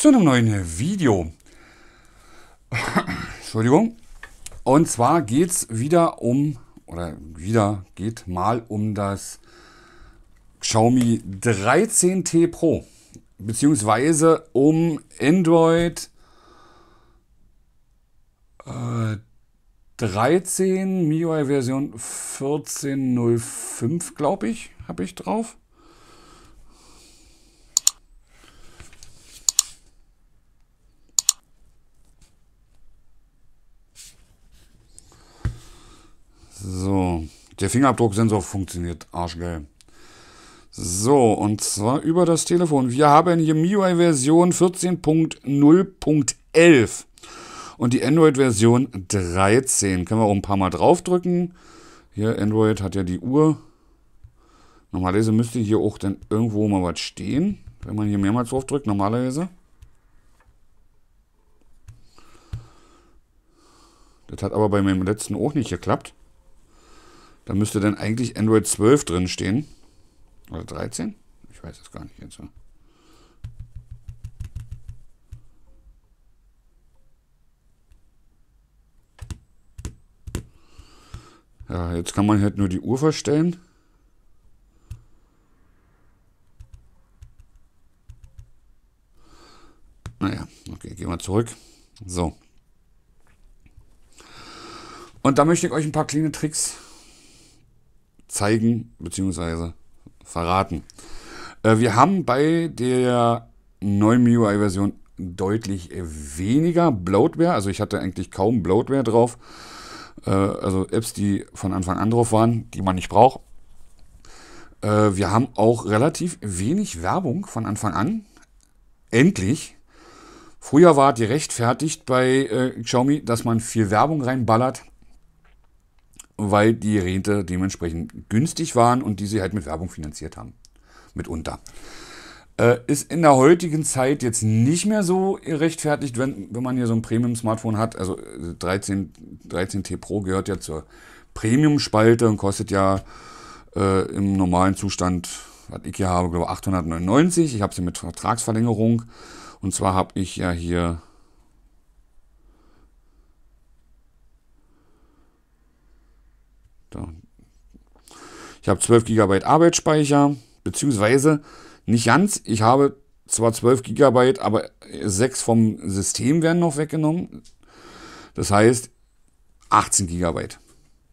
zu einem neuen Video. Entschuldigung. Und zwar geht es wieder um, oder wieder geht mal um das Xiaomi 13T Pro, beziehungsweise um Android äh, 13, MIUI Version 14.05, glaube ich, habe ich drauf. So, der Fingerabdrucksensor funktioniert arschgeil. So, und zwar über das Telefon. Wir haben hier MIUI Version 14.0.11 und die Android-Version 13. Können wir auch ein paar Mal draufdrücken. Hier, Android hat ja die Uhr. Normalerweise müsste hier auch dann irgendwo mal was stehen, wenn man hier mehrmals draufdrückt, normalerweise. Das hat aber bei meinem letzten auch nicht geklappt. Da müsste dann eigentlich Android 12 drin stehen. Oder 13? Ich weiß es gar nicht jetzt. Ja, jetzt kann man halt nur die Uhr verstellen. Naja, okay, gehen wir zurück. So. Und da möchte ich euch ein paar kleine Tricks zeigen bzw. verraten. Äh, wir haben bei der neuen MIUI-Version deutlich weniger Bloatware. Also ich hatte eigentlich kaum Bloatware drauf. Äh, also Apps, die von Anfang an drauf waren, die man nicht braucht. Äh, wir haben auch relativ wenig Werbung von Anfang an. Endlich. Früher war die rechtfertigt bei Xiaomi, dass man viel Werbung reinballert weil die Rente dementsprechend günstig waren und die sie halt mit Werbung finanziert haben. Mitunter. Äh, ist in der heutigen Zeit jetzt nicht mehr so rechtfertigt, wenn, wenn man hier so ein Premium-Smartphone hat. Also 13, äh, 13T Pro gehört ja zur Premium-Spalte und kostet ja äh, im normalen Zustand, was ich hier habe, glaube ich 899. Ich habe sie mit Vertragsverlängerung. Und zwar habe ich ja hier Ich habe 12 GB Arbeitsspeicher, beziehungsweise nicht ganz. Ich habe zwar 12 GB, aber 6 vom System werden noch weggenommen. Das heißt 18 GB.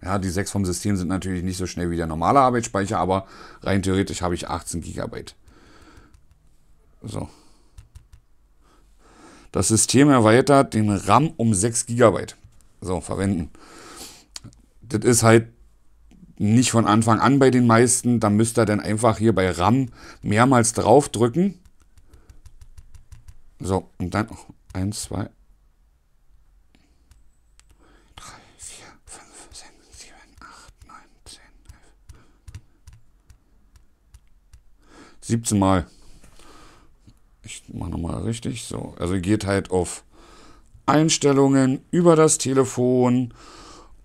Ja, die 6 vom System sind natürlich nicht so schnell wie der normale Arbeitsspeicher, aber rein theoretisch habe ich 18 GB. So. Das System erweitert den RAM um 6 GB. So, verwenden. Das ist halt nicht von Anfang an bei den meisten. Da müsst ihr dann einfach hier bei RAM mehrmals drauf drücken. So, und dann noch 1, 2, 3, 4, 5, 6, 7, 8, 9, 10, 11, 17 Mal. Ich mache nochmal richtig. So, also geht halt auf Einstellungen über das Telefon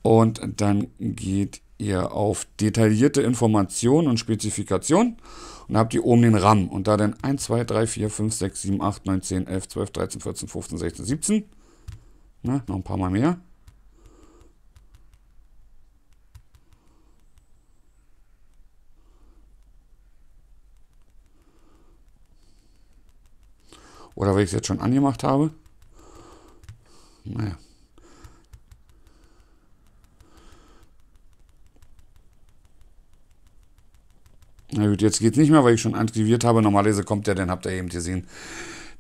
und dann geht ihr auf detaillierte Informationen und Spezifikationen und habt ihr oben den RAM und da dann 1, 2, 3, 4, 5, 6, 7, 8, 9, 10, 11, 12, 13, 14, 15, 16, 17. Na, noch ein paar Mal mehr. Oder weil ich es jetzt schon angemacht habe. Naja. Na gut, jetzt geht's nicht mehr, weil ich schon aktiviert habe. Normalerweise kommt der, dann habt ihr eben gesehen,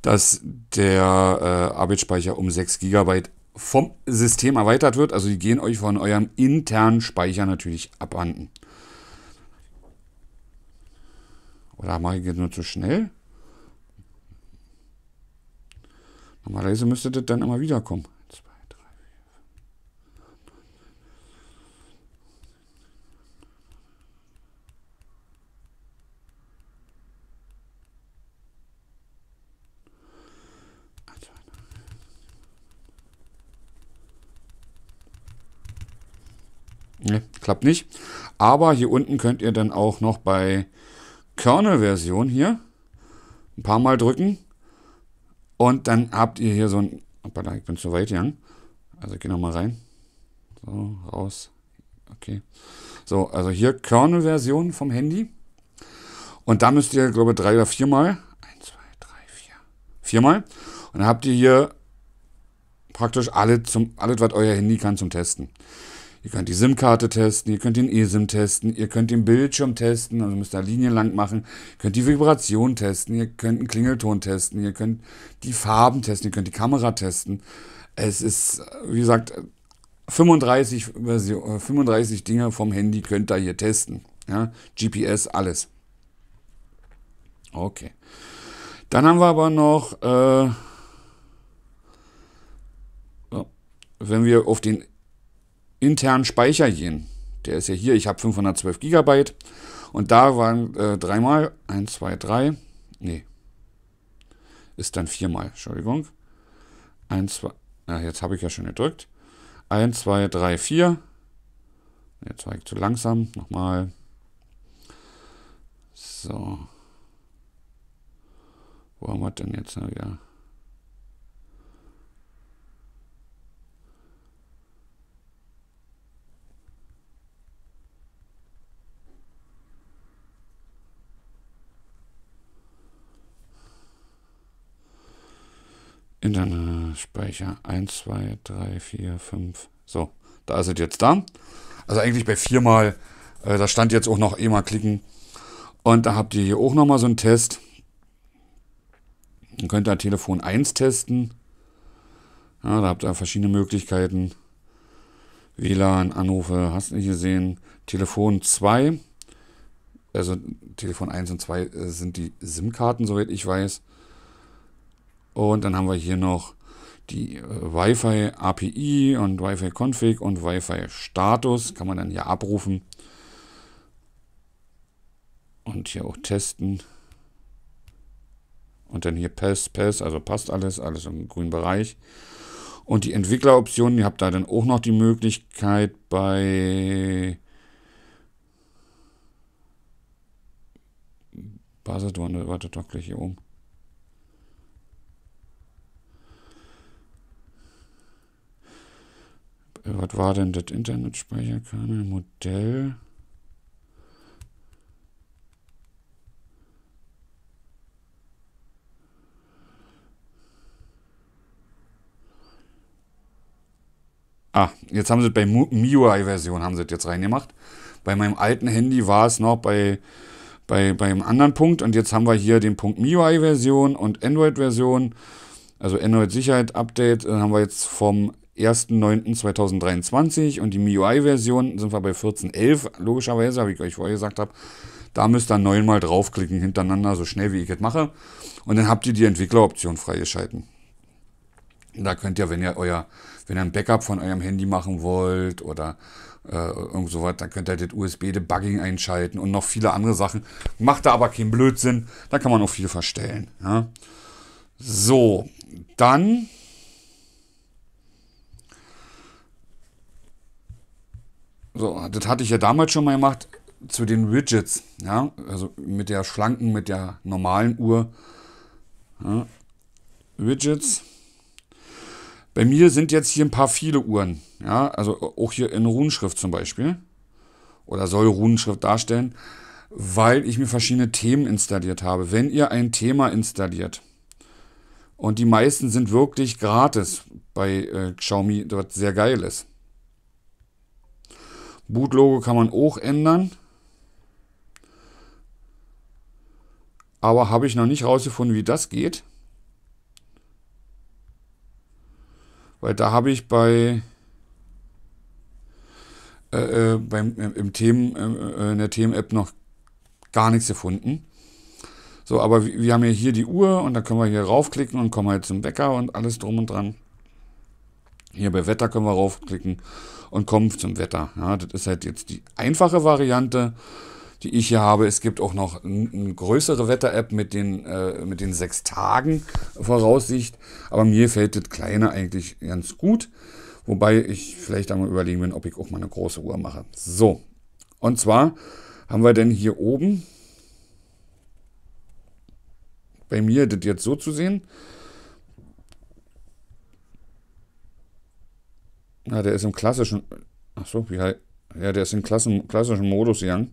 dass der äh, Arbeitsspeicher um 6 GB vom System erweitert wird. Also die gehen euch von eurem internen Speicher natürlich abhanden. Oder mache ich jetzt nur zu schnell? Normalerweise müsste das dann immer wieder kommen. Ne, klappt nicht. Aber hier unten könnt ihr dann auch noch bei Kernel-Version hier ein paar Mal drücken. Und dann habt ihr hier so ein... Hoppala, ich bin zu weit gegangen. Also ich gehe mal rein. So, raus. Okay. So, also hier Kernel-Version vom Handy. Und da müsst ihr, glaube ich, drei oder viermal. Eins, zwei, drei, vier. Viermal. Und dann habt ihr hier praktisch alles, zum, alles was euer Handy kann zum Testen. Ihr könnt die SIM-Karte testen, ihr könnt den eSIM testen, ihr könnt den Bildschirm testen, also müsst ihr Linien lang machen, ihr könnt die Vibration testen, ihr könnt einen Klingelton testen, ihr könnt die Farben testen, ihr könnt die Kamera testen. Es ist, wie gesagt, 35, Version, 35 Dinge vom Handy könnt ihr hier testen. Ja? GPS, alles. Okay. Dann haben wir aber noch, äh, wenn wir auf den internen Speicher gehen. Der ist ja hier, ich habe 512 GB und da waren äh, dreimal, 1, 2, 3, nee, ist dann viermal, Entschuldigung. 1, 2, ah, jetzt habe ich ja schon gedrückt. 1, 2, 3, 4. Jetzt war ich zu langsam, nochmal. So. Wo haben wir denn jetzt? Ne, ja. Speicher 1, 2, 3, 4, 5. So, da ist es jetzt da. Also eigentlich bei viermal, äh, da stand jetzt auch noch eh mal klicken. Und da habt ihr hier auch nochmal so einen Test. Dann könnt ihr Telefon 1 testen. Ja, da habt ihr verschiedene Möglichkeiten. WLAN, Anrufe, hast du nicht gesehen. Telefon 2. Also Telefon 1 und 2 äh, sind die SIM-Karten, soweit ich weiß. Und dann haben wir hier noch die äh, Wi-Fi API und Wi-Fi Config und Wi-Fi Status. Kann man dann hier abrufen. Und hier auch testen. Und dann hier Pass, Pass, also passt alles, alles im grünen Bereich. Und die Entwickleroptionen, ihr habt da dann auch noch die Möglichkeit bei Buzzard, wartet doch gleich hier oben. Äh, was war denn das Internetspeicherkernel Modell? Ah, jetzt haben sie es bei MIUI-Version haben sie jetzt reingemacht. Bei meinem alten Handy war es noch bei, bei, bei einem anderen Punkt und jetzt haben wir hier den Punkt MIUI-Version und Android-Version, also Android-Sicherheit-Update, äh, haben wir jetzt vom 1.9.2023 und die MIUI-Version sind wir bei 14.11, logischerweise, wie ich euch vorher gesagt habe. Da müsst ihr neunmal draufklicken hintereinander, so schnell wie ich es mache. Und dann habt ihr die Entwickleroption freigeschalten. Da könnt ihr, wenn ihr euer, wenn ihr ein Backup von eurem Handy machen wollt oder äh, irgend sowas, dann könnt ihr das USB-Debugging einschalten und noch viele andere Sachen. Macht da aber keinen Blödsinn, da kann man auch viel verstellen. Ja? So, dann So, das hatte ich ja damals schon mal gemacht zu den Widgets. Ja, also mit der schlanken, mit der normalen Uhr. Ja, Widgets. Bei mir sind jetzt hier ein paar viele Uhren. Ja, also auch hier in Runenschrift zum Beispiel. Oder soll Runenschrift darstellen, weil ich mir verschiedene Themen installiert habe. Wenn ihr ein Thema installiert, und die meisten sind wirklich gratis bei äh, Xiaomi, was sehr geil ist. Boot-Logo kann man auch ändern. Aber habe ich noch nicht rausgefunden, wie das geht. Weil da habe ich bei äh, äh beim, äh, im Themen, äh, äh, in der Themen-App noch gar nichts gefunden. So, aber wir haben ja hier die Uhr und da können wir hier raufklicken und kommen halt zum Bäcker und alles drum und dran. Hier bei Wetter können wir raufklicken und kommen zum Wetter. Ja, das ist halt jetzt die einfache Variante, die ich hier habe. Es gibt auch noch eine größere Wetter-App mit, den, äh, mit den sechs Tagen Voraussicht. Aber mir fällt das kleine eigentlich ganz gut. Wobei ich vielleicht einmal überlegen bin, ob ich auch mal eine große Uhr mache. So, und zwar haben wir denn hier oben bei mir das jetzt so zu sehen. Ja, der ist im klassischen. Ach so, wie heißt. Ja, der ist im Klassen, klassischen Modus Young.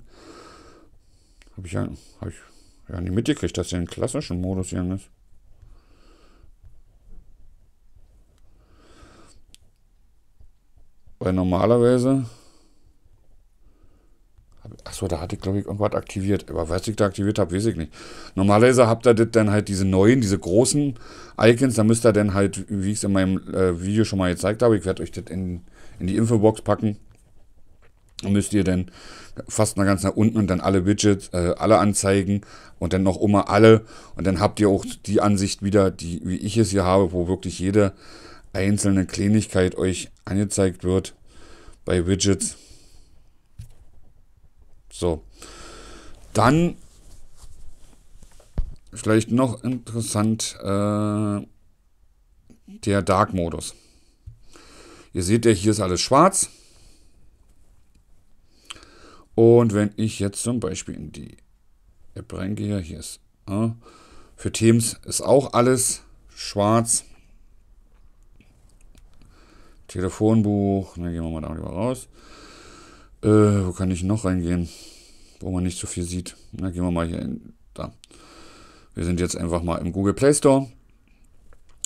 Habe ich ja. Hab ich ja nicht mitgekriegt, dass der im klassischen Modus Young ist. Weil normalerweise Achso, da hatte ich, glaube ich, irgendwas aktiviert. Aber was ich da aktiviert habe, weiß ich nicht. Normalerweise habt ihr das dann halt diese neuen, diese großen Icons. Da müsst ihr dann halt, wie ich es in meinem äh, Video schon mal gezeigt habe, ich werde euch das in, in die Infobox packen. Da müsst ihr dann fast mal ganz nach unten und dann alle Widgets, äh, alle anzeigen und dann noch immer alle. Und dann habt ihr auch die Ansicht wieder, die, wie ich es hier habe, wo wirklich jede einzelne Kleinigkeit euch angezeigt wird bei Widgets. So. Dann vielleicht noch interessant äh, der Dark-Modus. Ihr seht ja, hier ist alles schwarz. Und wenn ich jetzt zum Beispiel in die App reingehe, hier ist äh, für Themes ist auch alles schwarz. Telefonbuch, dann gehen wir mal darüber raus. Äh, wo kann ich noch reingehen? Wo man nicht so viel sieht. Na, gehen wir mal hier in. Da. Wir sind jetzt einfach mal im Google Play Store.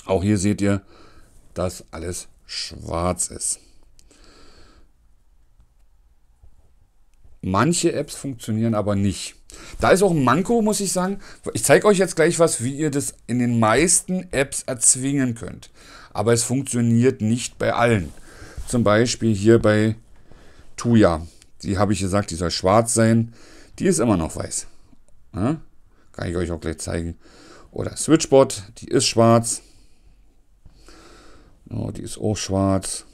Auch hier seht ihr, dass alles schwarz ist. Manche Apps funktionieren aber nicht. Da ist auch ein Manko, muss ich sagen. Ich zeige euch jetzt gleich was, wie ihr das in den meisten Apps erzwingen könnt. Aber es funktioniert nicht bei allen. Zum Beispiel hier bei Tuya. Die habe ich gesagt, die soll schwarz sein. Die ist immer noch weiß. Ja? Kann ich euch auch gleich zeigen. Oder Switchbot, die ist schwarz. Oh, die ist auch schwarz.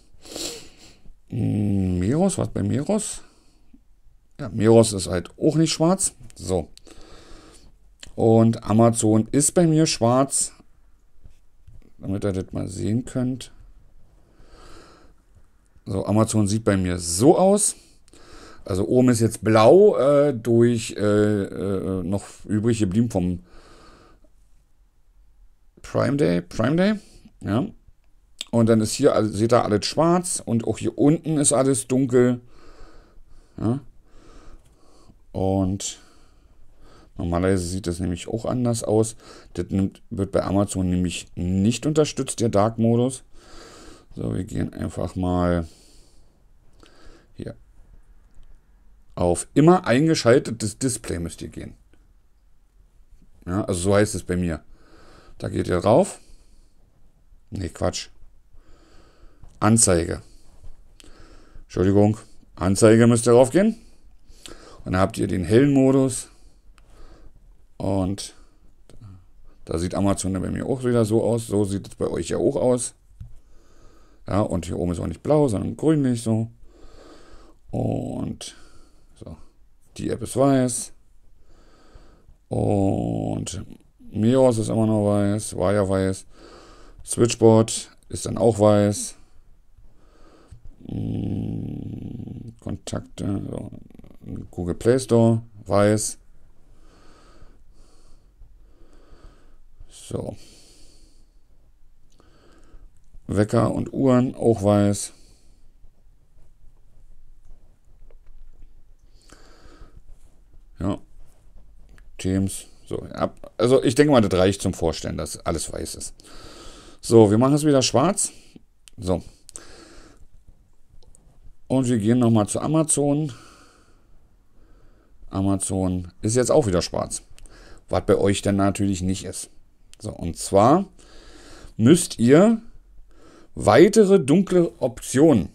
Meros, hm, was bei Meros? Ja, Meros ist halt auch nicht schwarz. So. Und Amazon ist bei mir schwarz. Damit ihr das mal sehen könnt. So, Amazon sieht bei mir so aus. Also oben ist jetzt blau äh, durch äh, äh, noch übrig geblieben vom Prime Day. Prime Day, ja. Und dann ist hier, also seht ihr, alles schwarz und auch hier unten ist alles dunkel. Ja. Und normalerweise sieht das nämlich auch anders aus. Das nimmt, wird bei Amazon nämlich nicht unterstützt, der Dark-Modus. So, wir gehen einfach mal hier. Auf immer eingeschaltetes Display müsst ihr gehen. Ja, also so heißt es bei mir. Da geht ihr drauf. Ne, Quatsch. Anzeige. Entschuldigung. Anzeige müsst ihr drauf gehen. Und dann habt ihr den hellen Modus. Und da sieht Amazon bei mir auch wieder so aus. So sieht es bei euch ja auch aus. Ja, und hier oben ist auch nicht blau, sondern grünlich so. Und so, die App ist weiß. Und Mios ist immer noch weiß, Wire weiß. Switchboard ist dann auch weiß. Mm, Kontakte, so. Google Play Store, weiß. So. Wecker und Uhren, auch weiß. Ja. Teams. So, ab, also ich denke mal, das reicht zum Vorstellen, dass alles weiß ist. So, wir machen es wieder schwarz. So. Und wir gehen nochmal zu Amazon. Amazon ist jetzt auch wieder schwarz. Was bei euch dann natürlich nicht ist. So, und zwar müsst ihr weitere dunkle Optionen,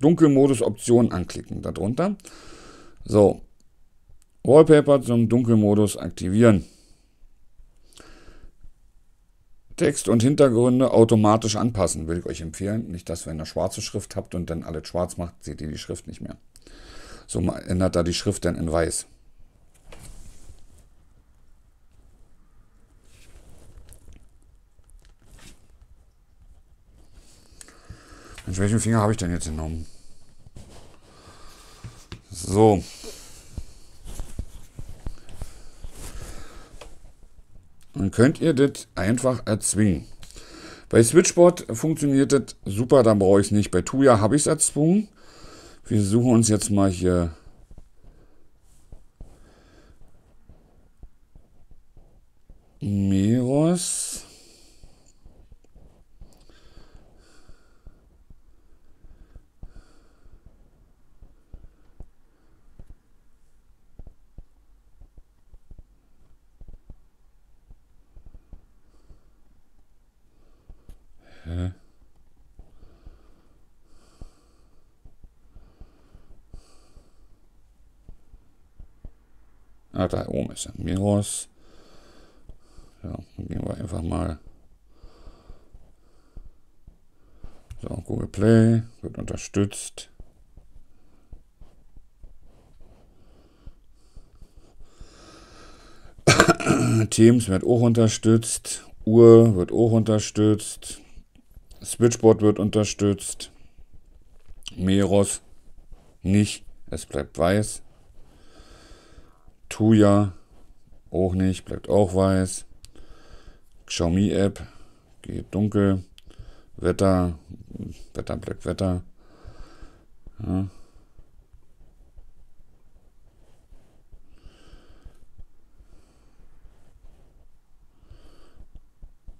Dunkelmodus-Optionen anklicken darunter. So, Wallpaper zum Dunkelmodus aktivieren. Text und Hintergründe automatisch anpassen, würde ich euch empfehlen. Nicht, dass wenn ihr eine schwarze Schrift habt und dann alles schwarz macht, seht ihr die Schrift nicht mehr. So ändert da die Schrift dann in weiß. Mit welchen Finger habe ich denn jetzt genommen? So. dann könnt ihr das einfach erzwingen. Bei Switchboard funktioniert das super, dann brauche ich es nicht. Bei Tuya habe ich es erzwungen. Wir suchen uns jetzt mal hier Meros. ist Minus. Ja, gehen wir einfach mal. So, Google Play wird unterstützt. Teams wird auch unterstützt. Uhr wird auch unterstützt. Switchboard wird unterstützt. Meros nicht. Es bleibt weiß. Tuya auch nicht, bleibt auch weiß. Xiaomi App geht dunkel. Wetter, Wetter bleibt Wetter. Ja.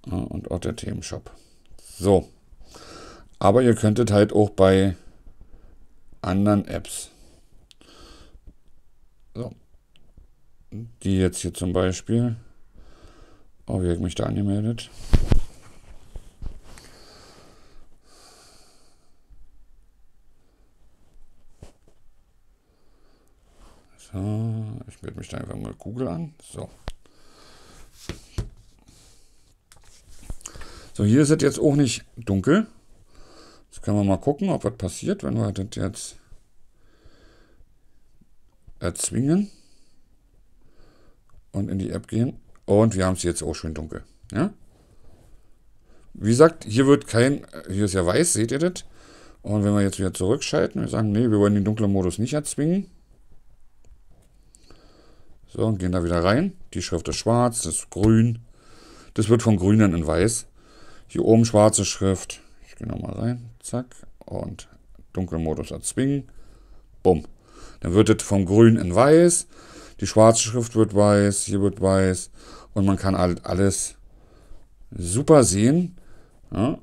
Und auch der Themenshop. So. Aber ihr könntet halt auch bei anderen Apps. So. Die jetzt hier zum Beispiel. Oh, wie habe ich mich da angemeldet? So, ich melde mich da einfach mal Google an. So. So, hier ist es jetzt auch nicht dunkel. Jetzt können wir mal gucken, ob was passiert, wenn wir das jetzt erzwingen und in die App gehen. Und wir haben es jetzt auch schön dunkel. Ja? Wie gesagt, hier wird kein, hier ist ja weiß, seht ihr das? Und wenn wir jetzt wieder zurückschalten, wir sagen, nee, wir wollen den dunklen Modus nicht erzwingen. So, und gehen da wieder rein. Die Schrift ist schwarz, das ist grün. Das wird von grün dann in weiß. Hier oben schwarze Schrift. Ich gehe nochmal rein. Zack. Und dunklen Modus erzwingen. Bumm. Dann wird es vom grün in weiß. Die schwarze Schrift wird weiß, hier wird weiß und man kann halt alles super sehen. Ja?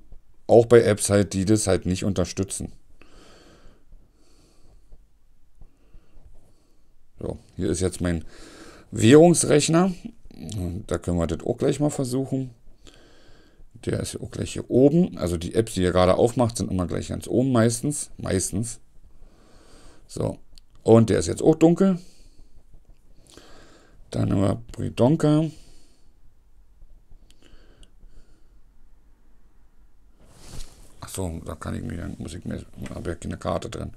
Auch bei Apps halt, die das halt nicht unterstützen. So, hier ist jetzt mein Währungsrechner. Da können wir das auch gleich mal versuchen. Der ist ja auch gleich hier oben. Also die Apps, die ihr gerade aufmacht, sind immer gleich ganz oben meistens. Meistens. So. Und der ist jetzt auch dunkel. Dann haben wir Bridonka. Achso, da kann ich mir dann, muss ich mir, habe ich keine Karte drin.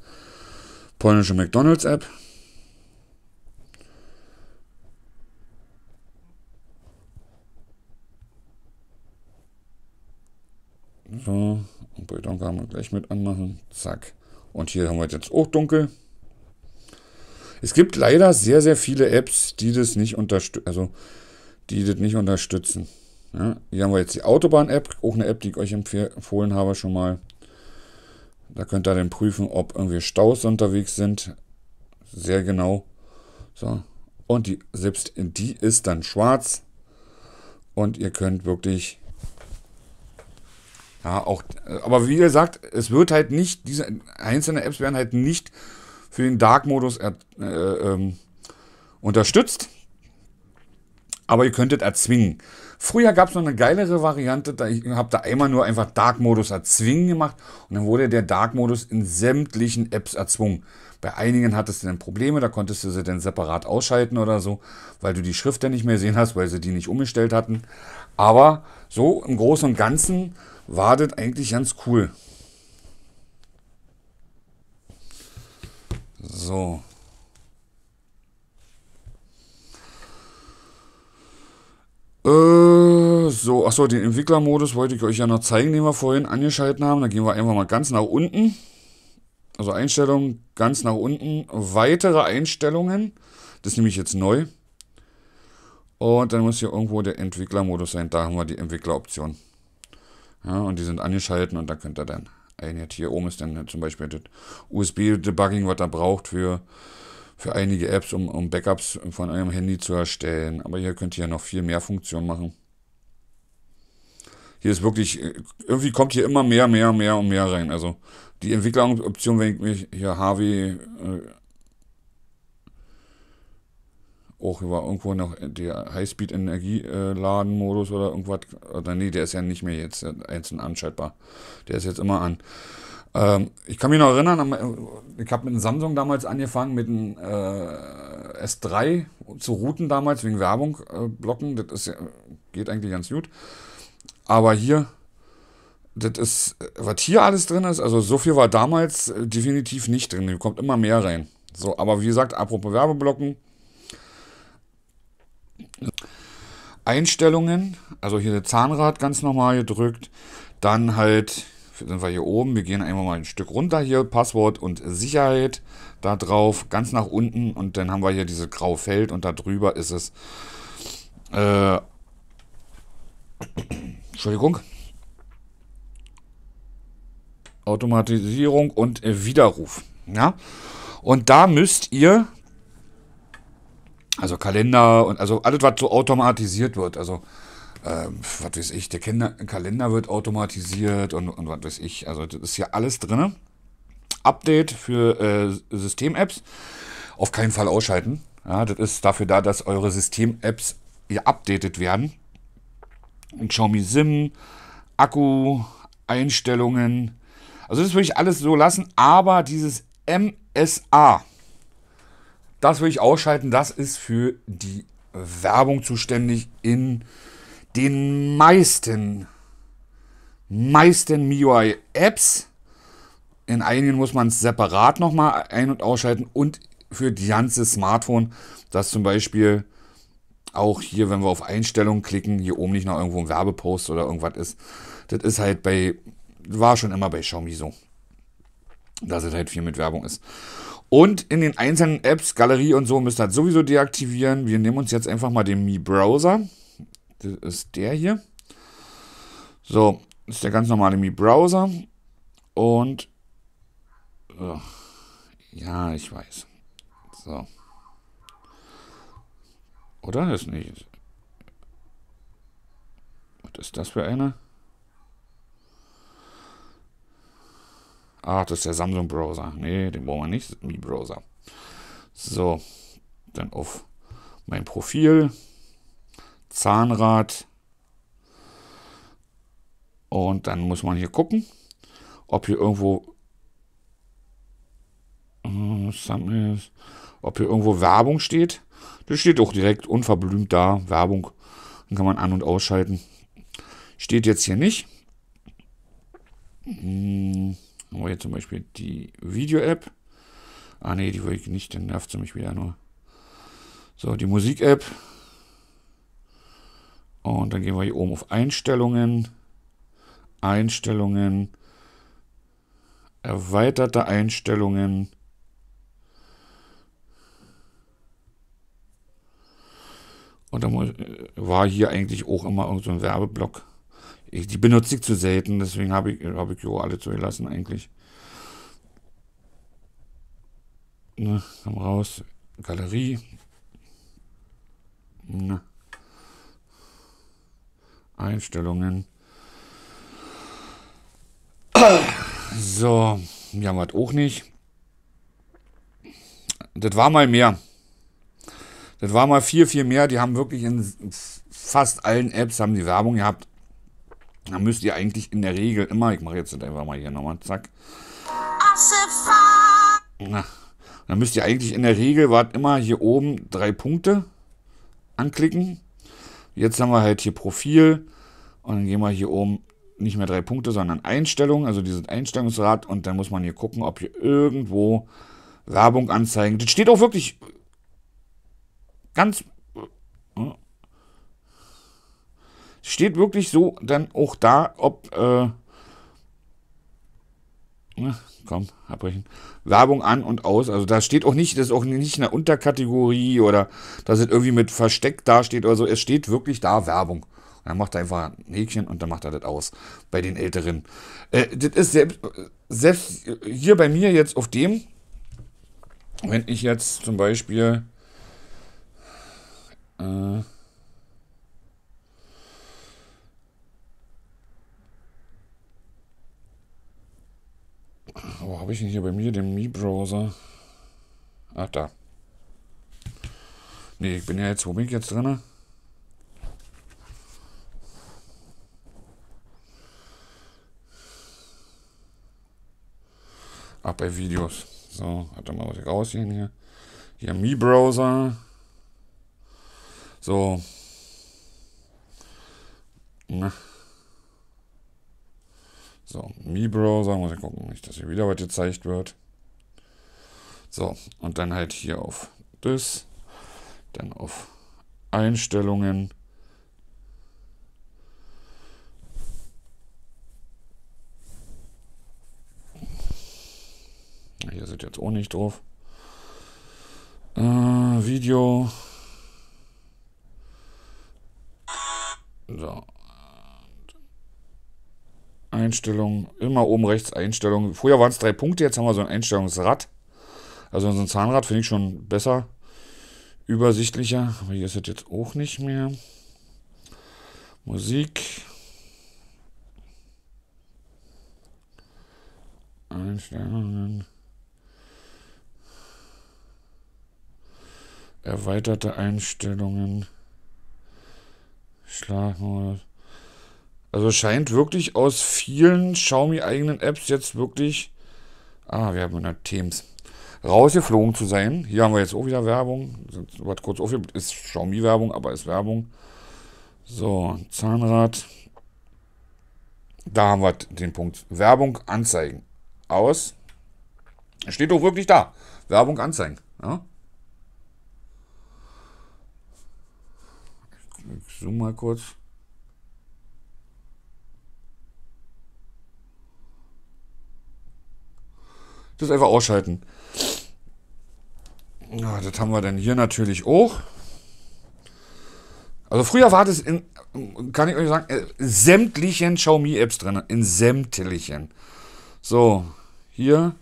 Polnische McDonalds App. So, und Bridonka haben wir gleich mit anmachen. Zack. Und hier haben wir jetzt auch dunkel. Es gibt leider sehr, sehr viele Apps, die das nicht unterstützen, also die das nicht unterstützen. Ja, hier haben wir jetzt die Autobahn-App, auch eine App, die ich euch empfohlen habe schon mal. Da könnt ihr dann prüfen, ob irgendwie Staus unterwegs sind. Sehr genau. So. Und die, selbst die ist dann schwarz. Und ihr könnt wirklich. Ja, auch. Aber wie gesagt, es wird halt nicht. Diese einzelnen Apps werden halt nicht für den Dark-Modus äh, äh, unterstützt. Aber ihr könntet erzwingen. Früher gab es noch eine geilere Variante, da ich habe da einmal nur einfach Dark-Modus erzwingen gemacht und dann wurde der Dark-Modus in sämtlichen Apps erzwungen. Bei einigen hattest du dann Probleme, da konntest du sie dann separat ausschalten oder so, weil du die Schrift dann nicht mehr sehen hast, weil sie die nicht umgestellt hatten. Aber so im Großen und Ganzen war das eigentlich ganz cool. So. Äh, so, achso, den Entwicklermodus wollte ich euch ja noch zeigen, den wir vorhin angeschalten haben. Da gehen wir einfach mal ganz nach unten. Also Einstellungen ganz nach unten. Weitere Einstellungen. Das nehme ich jetzt neu. Und dann muss hier irgendwo der Entwicklermodus sein. Da haben wir die Entwickleroption. Ja, und die sind angeschalten und da könnt ihr dann ein hat hier oben ist dann halt zum Beispiel das USB-Debugging, was er braucht für, für einige Apps, um, um Backups von einem Handy zu erstellen. Aber hier könnt ihr ja noch viel mehr Funktionen machen. Hier ist wirklich, äh, irgendwie kommt hier immer mehr, mehr, mehr und mehr rein. Also die Entwickleroption, wenn ich mich hier HW äh, auch über irgendwo noch der Highspeed-Energieladen-Modus oder irgendwas. Oder nee, der ist ja nicht mehr jetzt einzeln anschaltbar. Der ist jetzt immer an. Ähm, ich kann mich noch erinnern, ich habe mit einem Samsung damals angefangen, mit einem äh, S3 zu routen damals, wegen Werbung äh, blocken. Das ist, geht eigentlich ganz gut. Aber hier, das ist, was hier alles drin ist, also so viel war damals äh, definitiv nicht drin. Hier kommt immer mehr rein. So, aber wie gesagt, apropos Werbeblocken, Einstellungen, also hier das Zahnrad ganz normal gedrückt, dann halt sind wir hier oben, wir gehen einmal mal ein Stück runter hier, Passwort und Sicherheit da drauf, ganz nach unten und dann haben wir hier dieses graue Feld und da drüber ist es äh, Entschuldigung. Automatisierung und Widerruf. Ja? Und da müsst ihr also Kalender und also alles, was so automatisiert wird. Also, ähm, was weiß ich, der Kinder Kalender wird automatisiert und, und was weiß ich. Also, das ist ja alles drin. Update für äh, System-Apps. Auf keinen Fall ausschalten. Ja, das ist dafür da, dass eure System-Apps updated werden. Und Xiaomi SIM, Akku, Einstellungen. Also das würde ich alles so lassen, aber dieses MSA, das will ich ausschalten. Das ist für die Werbung zuständig in den meisten, meisten MIUI-Apps. In einigen muss man es separat nochmal ein- und ausschalten und für die ganze Smartphone, dass zum Beispiel auch hier, wenn wir auf Einstellungen klicken, hier oben nicht noch irgendwo ein Werbepost oder irgendwas ist. Das ist halt bei, war schon immer bei Xiaomi so, dass es halt viel mit Werbung ist. Und in den einzelnen Apps, Galerie und so, müsst ihr das halt sowieso deaktivieren. Wir nehmen uns jetzt einfach mal den Mi-Browser. Das ist der hier. So, das ist der ganz normale Mi-Browser. Und. Oh, ja, ich weiß. So. Oder ist nicht? Was ist das für eine? Ach, das ist der Samsung-Browser. Nee, den brauchen wir nicht. Mi-Browser. So, dann auf mein Profil. Zahnrad. Und dann muss man hier gucken, ob hier irgendwo äh, ob hier irgendwo Werbung steht. Das steht auch direkt unverblümt da, Werbung. Dann kann man an- und ausschalten. Steht jetzt hier nicht. Hm. Aber jetzt zum Beispiel die Video-App. Ah ne, die will ich nicht, dann nervt sie mich wieder nur. So, die Musik-App. Und dann gehen wir hier oben auf Einstellungen. Einstellungen. Erweiterte Einstellungen. Und dann war hier eigentlich auch immer irgendein so Werbeblock. Ich, die benutze ich zu selten, deswegen habe ich, hab ich jo alle zugelassen eigentlich. Ne, komm raus. Galerie. Ne. Einstellungen. So, ja, was auch nicht. Das war mal mehr. Das war mal viel, viel mehr. Die haben wirklich in fast allen Apps haben die Werbung gehabt dann müsst ihr eigentlich in der Regel immer, ich mache jetzt einfach mal hier nochmal, zack. Na, dann müsst ihr eigentlich in der Regel, wart immer hier oben drei Punkte anklicken. Jetzt haben wir halt hier Profil und dann gehen wir hier oben nicht mehr drei Punkte, sondern Einstellungen, also dieses Einstellungsrad und dann muss man hier gucken, ob hier irgendwo Werbung anzeigen. Das steht auch wirklich ganz Steht wirklich so dann auch da, ob. Äh, na, komm, abbrechen. Werbung an und aus. Also da steht auch nicht, das ist auch nicht eine Unterkategorie oder dass es irgendwie mit versteckt dasteht oder so. Es steht wirklich da Werbung. Und dann macht er einfach ein Häkchen und dann macht er das aus. Bei den Älteren. Äh, das ist selbst, selbst hier bei mir jetzt auf dem, wenn ich jetzt zum Beispiel. Äh, Wo habe ich denn hier bei mir den Mi-Browser? Ach, da. Nee, ich bin ja jetzt, wo bin ich jetzt drin? Ach, bei Videos. So, warte mal was ich rausgehen hier. Hier Mi-Browser. So. Na. So, Mi-Browser, muss ich gucken, nicht, dass hier wieder was gezeigt wird. So, und dann halt hier auf das, dann auf Einstellungen. Hier sind jetzt auch nicht drauf. Äh, Video. So, Einstellungen, immer oben rechts Einstellungen. Früher waren es drei Punkte, jetzt haben wir so ein Einstellungsrad. Also so ein Zahnrad finde ich schon besser, übersichtlicher. Aber hier ist es jetzt auch nicht mehr. Musik. Einstellungen. Erweiterte Einstellungen. Schlagmodus. Also scheint wirklich aus vielen Xiaomi-eigenen Apps jetzt wirklich... Ah, wir haben eine Themes. Rausgeflogen zu sein. Hier haben wir jetzt auch wieder Werbung. Was kurz auf oh, ist Xiaomi-Werbung, aber ist Werbung. So, Zahnrad. Da haben wir den Punkt. Werbung anzeigen. Aus. Steht doch wirklich da. Werbung anzeigen. Ja? Ich zoome mal kurz. Das einfach ausschalten. Ja, das haben wir dann hier natürlich auch. Also früher war das in, kann ich euch sagen, äh, sämtlichen Xiaomi-Apps drin. In sämtlichen. So, hier.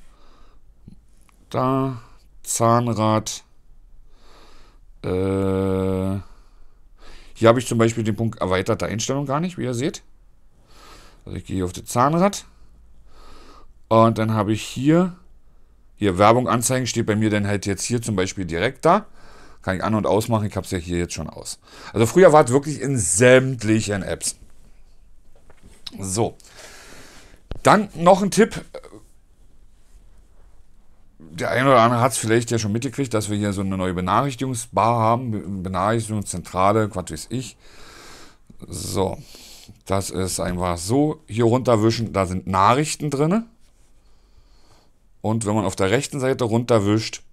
Da. Zahnrad. Äh, hier habe ich zum Beispiel den Punkt erweiterte Einstellung gar nicht, wie ihr seht. Also ich gehe hier auf das Zahnrad. Und dann habe ich hier hier Werbung anzeigen steht bei mir dann halt jetzt hier zum Beispiel direkt da. Kann ich an- und ausmachen. Ich habe es ja hier jetzt schon aus. Also früher war es wirklich in sämtlichen Apps. So. Dann noch ein Tipp. Der eine oder andere hat es vielleicht ja schon mitgekriegt, dass wir hier so eine neue Benachrichtigungsbar haben. Benachrichtigungszentrale, was weiß ich. So. Das ist einfach so. Hier runterwischen, da sind Nachrichten drin. Und wenn man auf der rechten Seite runterwischt,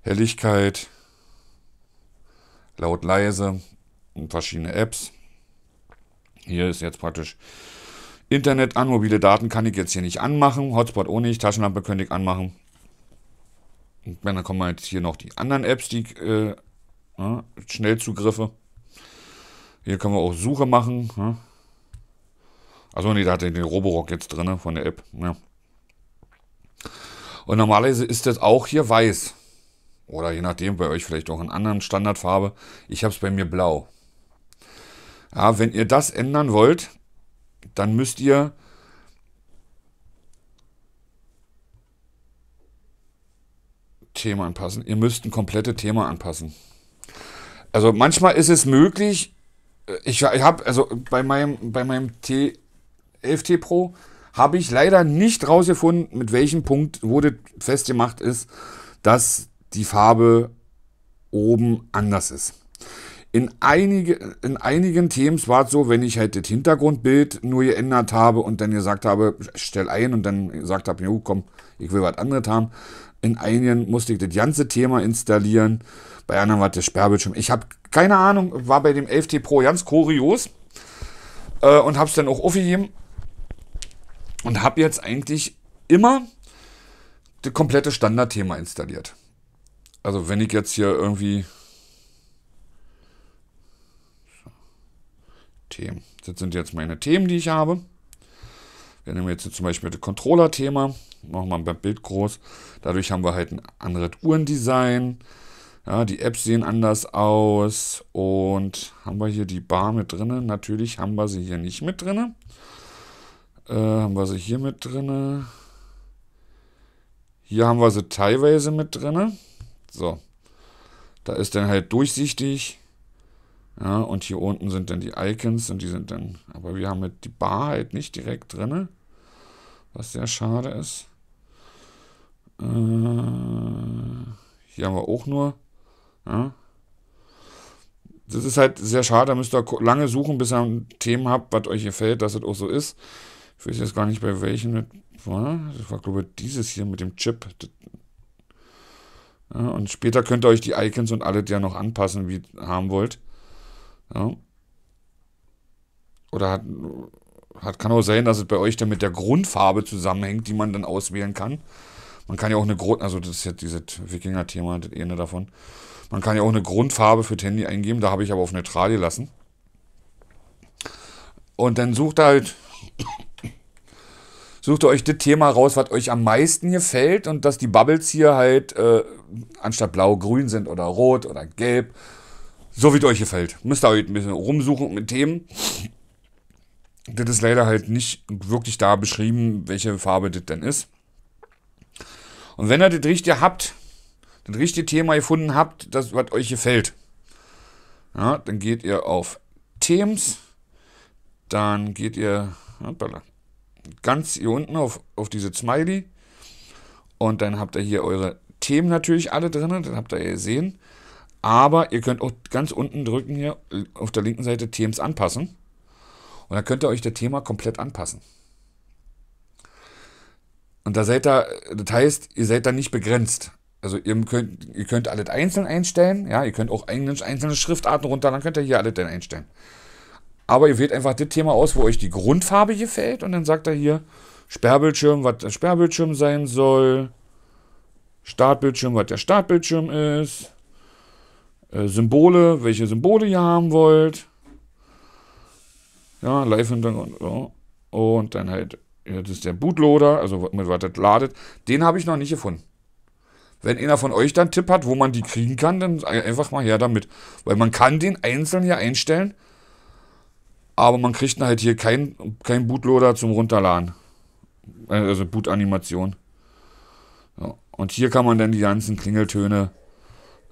Helligkeit, laut leise und verschiedene Apps. Hier ist jetzt praktisch Internet an, mobile Daten kann ich jetzt hier nicht anmachen, Hotspot ohne nicht, Taschenlampe könnte ich anmachen. Und dann kommen jetzt hier noch die anderen Apps, die äh, ja, ne, Schnellzugriffe. Hier können wir auch Suche machen. Ja. Ne. Also nee, da hat den Roborock jetzt drin von der App. Ja. Und normalerweise ist das auch hier weiß. Oder je nachdem, bei euch vielleicht auch in anderen Standardfarbe. Ich habe es bei mir blau. Ja, wenn ihr das ändern wollt, dann müsst ihr Thema anpassen. Ihr müsst ein komplettes Thema anpassen. Also manchmal ist es möglich, äh, ich, ich habe also bei meinem, bei meinem T11T Pro habe ich leider nicht rausgefunden, mit welchem Punkt wurde festgemacht ist, dass die Farbe oben anders ist. In, einige, in einigen Themen war es so, wenn ich halt das Hintergrundbild nur geändert habe und dann gesagt habe, stell ein und dann gesagt habe, jo, komm, ich will was anderes haben. In einigen musste ich das ganze Thema installieren. Bei anderen war das Sperrbildschirm. Ich habe keine Ahnung, war bei dem 11T Pro ganz kurios äh, und habe es dann auch aufgegeben und habe jetzt eigentlich immer das komplette Standardthema installiert. Also wenn ich jetzt hier irgendwie Themen, das sind jetzt meine Themen, die ich habe. Wir nehmen jetzt zum Beispiel das Controller-Thema, machen wir beim Bild groß. Dadurch haben wir halt ein anderes Uhrendesign. Ja, die Apps sehen anders aus und haben wir hier die Bar mit drin? Natürlich haben wir sie hier nicht mit drin haben wir sie hier mit drin. Hier haben wir sie teilweise mit drin. So. Da ist dann halt durchsichtig. Ja, und hier unten sind dann die Icons und die sind dann. Aber wir haben halt die Bar halt nicht direkt drin. Was sehr schade ist. Äh, hier haben wir auch nur. Ja. Das ist halt sehr schade. Da müsst ihr lange suchen, bis ihr ein Thema habt, was euch gefällt, dass es das auch so ist. Ich weiß jetzt gar nicht, bei welchem das war. Das war, glaube ich, dieses hier mit dem Chip. Ja, und später könnt ihr euch die Icons und alle ja noch anpassen, wie ihr haben wollt. Ja. Oder hat, hat, kann auch sein, dass es bei euch dann mit der Grundfarbe zusammenhängt, die man dann auswählen kann. Man kann ja auch eine Grund, also das ist jetzt dieses Wikinger-Thema, das eine davon. Man kann ja auch eine Grundfarbe für das Handy eingeben, da habe ich aber auf neutral gelassen. Und dann sucht er halt sucht euch das Thema raus, was euch am meisten gefällt und dass die Bubbles hier halt äh, anstatt blau grün sind oder rot oder gelb. So wie es euch gefällt. Müsst ihr euch ein bisschen rumsuchen mit Themen. Das ist leider halt nicht wirklich da beschrieben, welche Farbe das denn ist. Und wenn ihr das richtige habt, das richtige Thema gefunden habt, das, was euch gefällt, ja, dann geht ihr auf Themes, dann geht ihr, hoppala, ganz hier unten auf, auf diese Smiley. Und dann habt ihr hier eure Themen natürlich alle drin, dann habt ihr ja gesehen. Aber ihr könnt auch ganz unten drücken hier auf der linken Seite Themes anpassen. Und dann könnt ihr euch das Thema komplett anpassen. Und da seid ihr, das heißt, ihr seid da nicht begrenzt. Also ihr könnt, ihr könnt alles einzeln einstellen, ja, ihr könnt auch einzelne Schriftarten runter, dann könnt ihr hier alles dann einstellen. Aber ihr wählt einfach das Thema aus, wo euch die Grundfarbe gefällt. Und dann sagt er hier Sperrbildschirm, was der Sperrbildschirm sein soll. Startbildschirm, was der Startbildschirm ist. Äh, Symbole, welche Symbole ihr haben wollt. Ja, Live-Hintergrund. So. Und dann halt, ja, das ist der Bootloader, also mit was das ladet. Den habe ich noch nicht gefunden. Wenn einer von euch dann einen Tipp hat, wo man die kriegen kann, dann einfach mal her damit. Weil man kann den einzeln hier einstellen aber man kriegt halt hier kein, kein Bootloader zum Runterladen. Also Bootanimation. Ja. Und hier kann man dann die ganzen Klingeltöne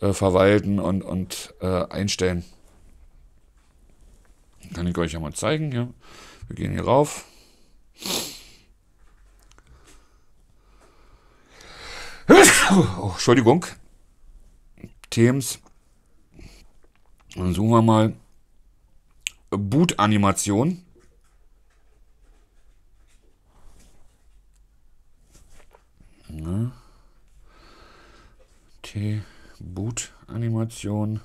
äh, verwalten und, und äh, einstellen. Kann ich euch ja mal zeigen. Ja. Wir gehen hier rauf. Oh, Entschuldigung. Themes. Dann suchen wir mal. Boot-Animation. Ne? T-Boot-Animation.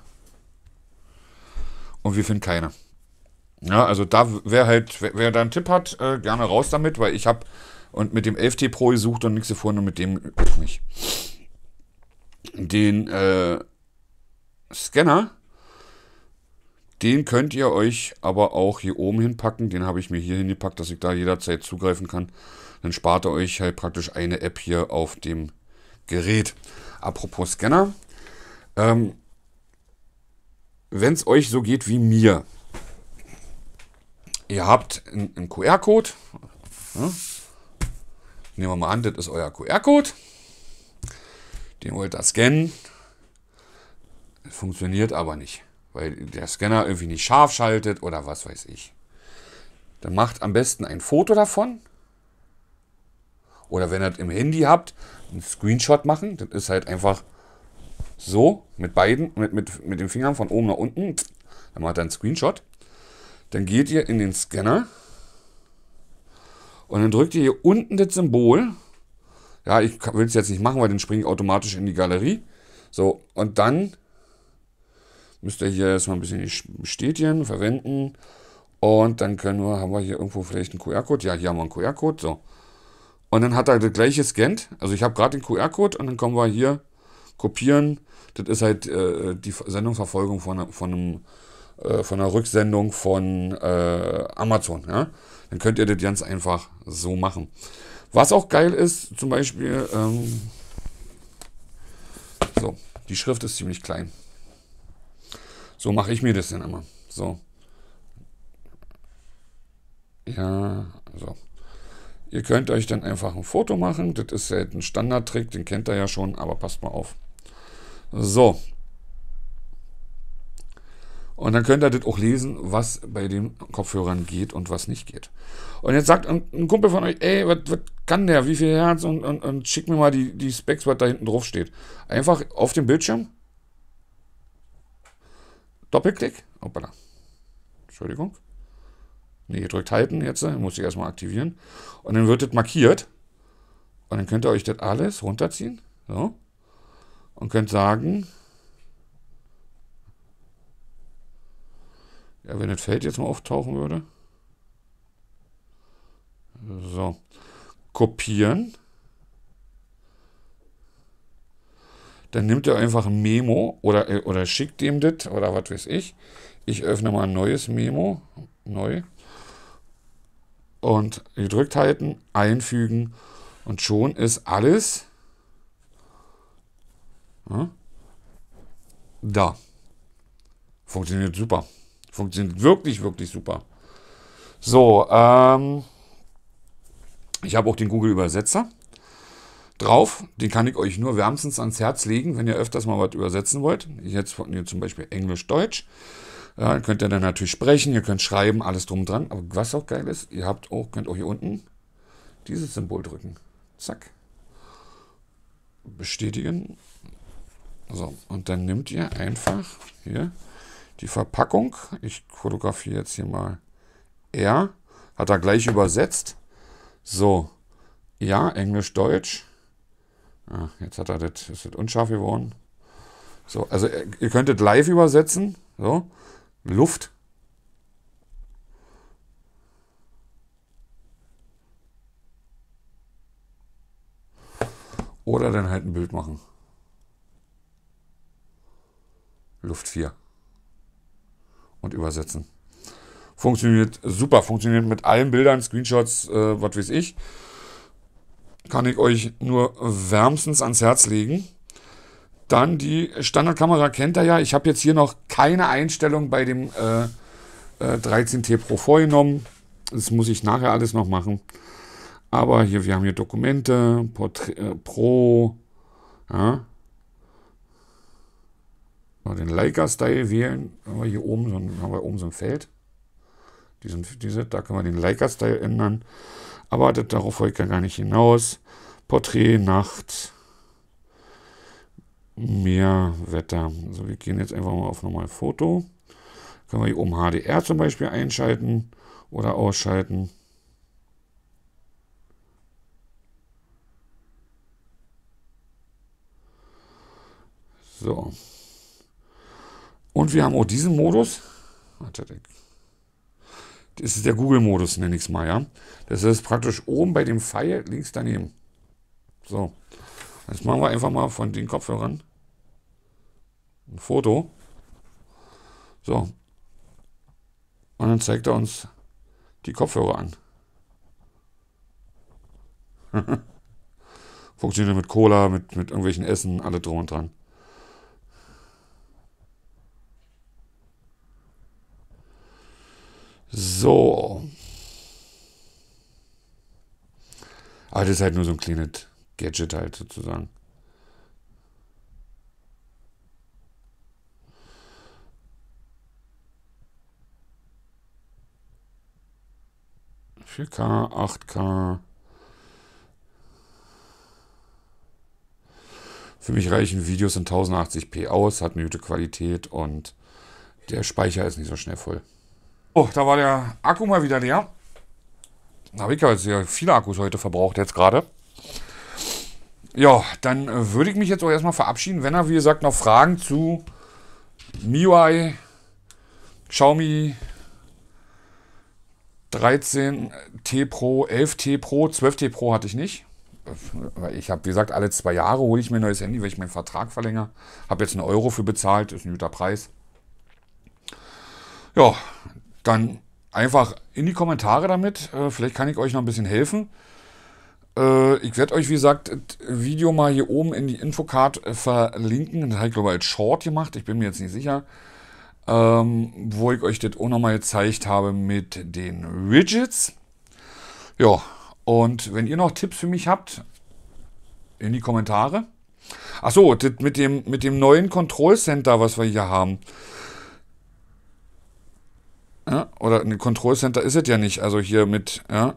Und wir finden keine. Ja, also da wäre halt, wer, wer da einen Tipp hat, äh, gerne raus damit, weil ich habe und mit dem 11T Pro gesucht und nichts gefunden und mit dem nicht. Den äh, Scanner den könnt ihr euch aber auch hier oben hinpacken. Den habe ich mir hier hingepackt, dass ich da jederzeit zugreifen kann. Dann spart ihr euch halt praktisch eine App hier auf dem Gerät. Apropos Scanner. Ähm, Wenn es euch so geht wie mir. Ihr habt einen QR-Code. Ja. Nehmen wir mal an, das ist euer QR-Code. Den wollt ihr scannen. funktioniert aber nicht weil der Scanner irgendwie nicht scharf schaltet oder was weiß ich. Dann macht am besten ein Foto davon. Oder wenn ihr das im Handy habt, einen Screenshot machen. Das ist halt einfach so mit beiden, mit, mit, mit den Fingern von oben nach unten. Dann macht ihr einen Screenshot. Dann geht ihr in den Scanner und dann drückt ihr hier unten das Symbol. Ja, ich will es jetzt nicht machen, weil dann springe ich automatisch in die Galerie. So, und dann müsst ihr hier erstmal ein bisschen bestätigen, verwenden. Und dann können wir, haben wir hier irgendwo vielleicht einen QR-Code? Ja, hier haben wir einen QR-Code. So. Und dann hat er das gleiche scannt. Also ich habe gerade den QR-Code und dann kommen wir hier kopieren. Das ist halt äh, die Sendungsverfolgung von, von, einem, äh, von einer Rücksendung von äh, Amazon. Ja? Dann könnt ihr das ganz einfach so machen. Was auch geil ist, zum Beispiel, ähm, so, die Schrift ist ziemlich klein. So mache ich mir das dann immer. So. Ja, so. Ihr könnt euch dann einfach ein Foto machen. Das ist halt ein Standardtrick, den kennt ihr ja schon, aber passt mal auf. So. Und dann könnt ihr das auch lesen, was bei den Kopfhörern geht und was nicht geht. Und jetzt sagt ein, ein Kumpel von euch, ey, was kann der? Wie viel Herz? Und, und, und schickt mir mal die, die Specs, was da hinten drauf steht. Einfach auf dem Bildschirm Doppelklick. Hoppala. Entschuldigung. Ne, ihr drückt halten jetzt, ne? muss ich erstmal aktivieren. Und dann wird das markiert. Und dann könnt ihr euch das alles runterziehen. So. Und könnt sagen, ja, wenn das Feld jetzt mal auftauchen würde. So. Kopieren. dann nimmt er einfach ein Memo oder, oder schickt dem das oder was weiß ich. Ich öffne mal ein neues Memo, neu. Und gedrückt halten, einfügen und schon ist alles hm, da. Funktioniert super. Funktioniert wirklich, wirklich super. So, ähm, ich habe auch den Google-Übersetzer drauf. Die kann ich euch nur wärmstens ans Herz legen, wenn ihr öfters mal was übersetzen wollt. jetzt von mir zum Beispiel Englisch-Deutsch. Ja, könnt ihr dann natürlich sprechen, ihr könnt schreiben, alles drum dran. Aber was auch geil ist, ihr habt auch, könnt auch hier unten dieses Symbol drücken. Zack. Bestätigen. So, und dann nehmt ihr einfach hier die Verpackung. Ich fotografiere jetzt hier mal R. Hat er gleich übersetzt. So, ja, Englisch, Deutsch. Ach, jetzt hat er das, ist das unscharf geworden. So, also äh, ihr könntet live übersetzen. So, Luft. Oder dann halt ein Bild machen. Luft 4. Und übersetzen. Funktioniert super, funktioniert mit allen Bildern, Screenshots, äh, was weiß ich. Kann ich euch nur wärmstens ans Herz legen. Dann die Standardkamera kennt ihr ja. Ich habe jetzt hier noch keine Einstellung bei dem äh, 13T äh, Pro vorgenommen. Das muss ich nachher alles noch machen. Aber hier, wir haben hier Dokumente, Porträt, äh, Pro, ja. Den Leica-Style wählen. Haben wir hier oben so ein, haben wir oben so ein Feld. Diesen, diese, da können wir den Leica-Style ändern. Aber darauf wollte ich ja gar nicht hinaus. Porträt, Nacht, Meerwetter. So, wir gehen jetzt einfach mal auf nochmal Foto. Können wir hier oben HDR zum Beispiel einschalten oder ausschalten. So. Und wir haben auch diesen Modus. Warte, das ist der Google-Modus, nenne ich es mal, ja. Das ist praktisch oben bei dem Pfeil links daneben. So. Jetzt machen wir einfach mal von den Kopfhörern ein Foto. So. Und dann zeigt er uns die Kopfhörer an. Funktioniert mit Cola, mit, mit irgendwelchen Essen, alle drum und dran. So. Aber das ist halt nur so ein kleines Gadget halt sozusagen. Vier K, 8 K. Für mich reichen Videos in 1080p aus, hat eine gute Qualität und der Speicher ist nicht so schnell voll. Oh, da war der Akku mal wieder leer. Da habe ich ja sehr viele Akkus heute verbraucht, jetzt gerade. Ja, dann äh, würde ich mich jetzt auch erstmal verabschieden. Wenn er, wie gesagt, noch Fragen zu MIUI, Xiaomi 13T Pro, 11T Pro, 12T Pro hatte ich nicht. Ich habe, wie gesagt, alle zwei Jahre hole ich mir ein neues Handy, weil ich meinen Vertrag verlängere. Habe jetzt einen Euro für bezahlt, ist ein guter Preis. Ja, dann einfach in die Kommentare damit. Äh, vielleicht kann ich euch noch ein bisschen helfen. Äh, ich werde euch, wie gesagt, das Video mal hier oben in die Infocard äh, verlinken. Das habe ich, glaube ich, als Short gemacht. Ich bin mir jetzt nicht sicher. Ähm, wo ich euch das auch nochmal gezeigt habe mit den Widgets. Ja, und wenn ihr noch Tipps für mich habt, in die Kommentare. Achso, mit dem, mit dem neuen Control Center, was wir hier haben. Ja, oder ein Control Center ist es ja nicht, also hier mit, ja.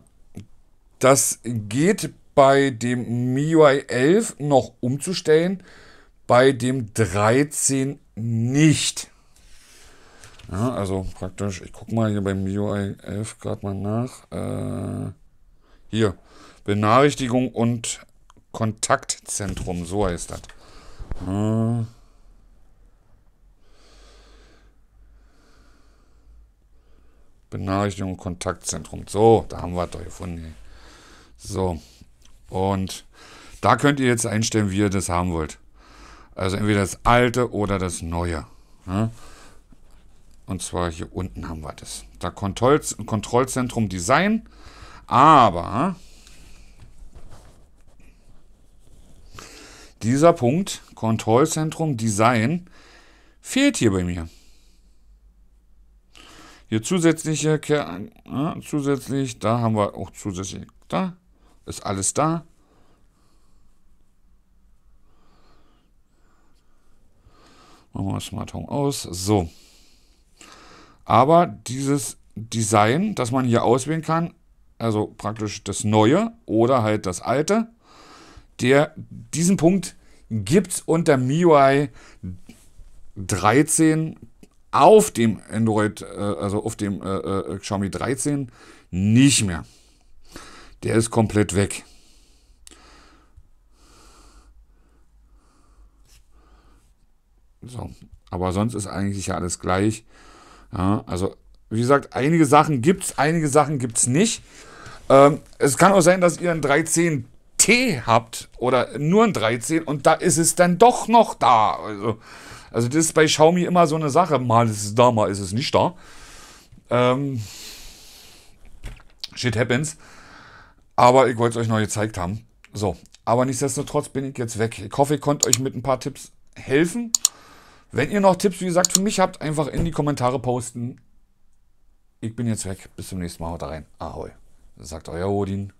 Das geht bei dem MIUI 11 noch umzustellen, bei dem 13 nicht. Ja, also praktisch, ich gucke mal hier beim MIUI 11 gerade mal nach. Äh, hier, Benachrichtigung und Kontaktzentrum, so heißt das. Äh, Benachrichtigung Kontaktzentrum. So, da haben wir es doch gefunden. So, und da könnt ihr jetzt einstellen, wie ihr das haben wollt. Also entweder das alte oder das neue. Ne? Und zwar hier unten haben wir das. Da Kontrollzentrum Design. Aber dieser Punkt, Kontrollzentrum Design, fehlt hier bei mir. Hier zusätzliche, ja, zusätzlich, da haben wir auch zusätzlich, da ist alles da. Machen wir Smart Home aus. So. Aber dieses Design, das man hier auswählen kann, also praktisch das Neue oder halt das Alte, der, diesen Punkt gibt es unter MIUI 13 auf dem Android, äh, also auf dem äh, äh Xiaomi 13 nicht mehr. Der ist komplett weg. So, aber sonst ist eigentlich ja alles gleich. Ja, also, wie gesagt, einige Sachen gibt es, einige Sachen gibt es nicht. Ähm, es kann auch sein, dass ihr ein 13T habt oder nur ein 13 und da ist es dann doch noch da. Also, also das ist bei Xiaomi immer so eine Sache. Mal ist es da, mal ist es nicht da. Ähm, shit happens. Aber ich wollte es euch noch gezeigt haben. So, aber nichtsdestotrotz bin ich jetzt weg. Ich hoffe, ich konnte euch mit ein paar Tipps helfen. Wenn ihr noch Tipps, wie gesagt, für mich habt, einfach in die Kommentare posten. Ich bin jetzt weg. Bis zum nächsten Mal. Haut rein. Ahoi. Sagt euer Odin.